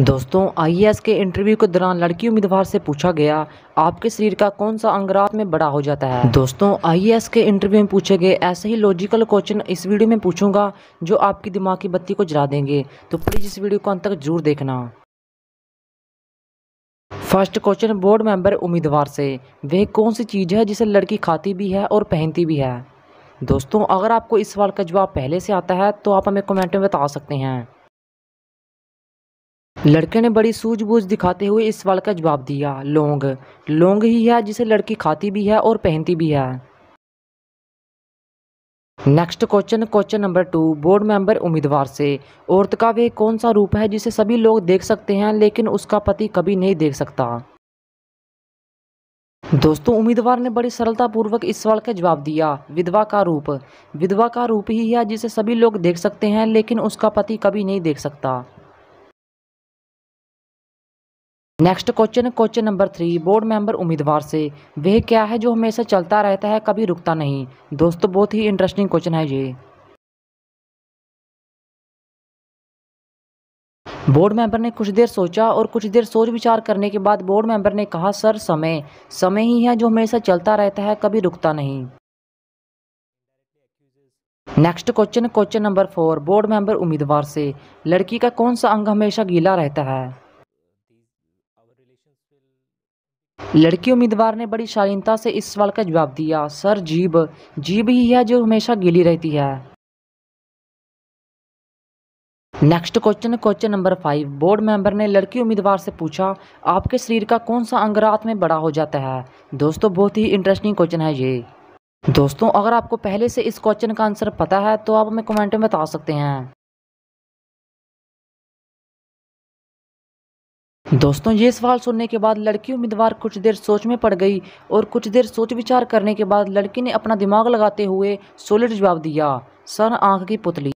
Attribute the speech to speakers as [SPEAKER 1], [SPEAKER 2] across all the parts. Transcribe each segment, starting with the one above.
[SPEAKER 1] दोस्तों आईएएस के इंटरव्यू के दौरान लड़की उम्मीदवार से पूछा गया आपके शरीर का कौन सा अंग रात में बड़ा हो जाता है दोस्तों आईएएस के इंटरव्यू में पूछे गए ऐसे ही लॉजिकल क्वेश्चन इस वीडियो में पूछूंगा जो आपकी दिमाग की बत्ती को जला देंगे तो प्लीज़ इस वीडियो को अंत तक जरूर देखना फर्स्ट क्वेश्चन बोर्ड मेंबर उम्मीदवार से वह कौन सी चीज़ है जिसे लड़की खाती भी है और पहनती भी है दोस्तों अगर आपको इस सवाल का जवाब पहले से आता है तो आप हमें कमेंट में बता सकते हैं लड़के ने बड़ी सूझबूझ दिखाते हुए इस सवाल का जवाब दिया लौंग लौंग ही है जिसे लड़की खाती भी है और पहनती भी है next question question number two board member उम्मीदवार से औरत का वे कौन सा रूप है जिसे सभी लोग देख सकते हैं लेकिन उसका पति कभी नहीं देख सकता दोस्तों उम्मीदवार ने बड़ी सरलतापूर्वक इस सवाल का जवाब दिया विधवा का रूप विधवा का रूप ही है जिसे सभी लोग देख सकते हैं लेकिन उसका पति कभी नहीं देख सकता next question question number three board member उम्मीदवार से वह क्या है जो हमेशा चलता रहता है कभी रुकता नहीं दोस्तों बहुत ही इंटरेस्टिंग क्वेश्चन है ये बोर्ड मेंबर ने कुछ देर सोचा और कुछ देर सोच विचार करने के बाद बोर्ड मेंबर ने कहा सर समय समय ही है जो हमेशा चलता रहता है कभी रुकता नहीं next question question number four board member उम्मीदवार से लड़की का कौन सा अंग हमेशा गीला रहता है लड़की उम्मीदवार ने बड़ी शालीनता से इस सवाल का जवाब दिया सर जीब जीब ही है जो हमेशा गीली रहती है next question question number five board member ने लड़की उम्मीदवार से पूछा आपके शरीर का कौन सा अंग रात में बड़ा हो जाता है दोस्तों बहुत ही इंटरेस्टिंग क्वेश्चन है ये दोस्तों अगर आपको पहले से इस क्वेश्चन का आंसर पता है तो आप हमें कमेंट में बता सकते हैं दोस्तों ये सवाल सुनने के बाद लड़की उम्मीदवार कुछ देर सोच में पड़ गई और कुछ देर सोच विचार करने के बाद लड़की ने अपना दिमाग लगाते हुए सोलिड जवाब दिया सर आंख की पुतली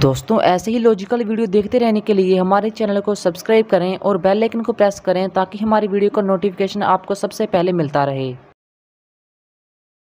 [SPEAKER 1] दोस्तों ऐसे ही लॉजिकल वीडियो देखते रहने के लिए हमारे चैनल को सब्सक्राइब करें और बेल आइकन को प्रेस करें ताकि हमारी वीडियो का नोटिफिकेशन आपको सबसे पहले मिलता रहे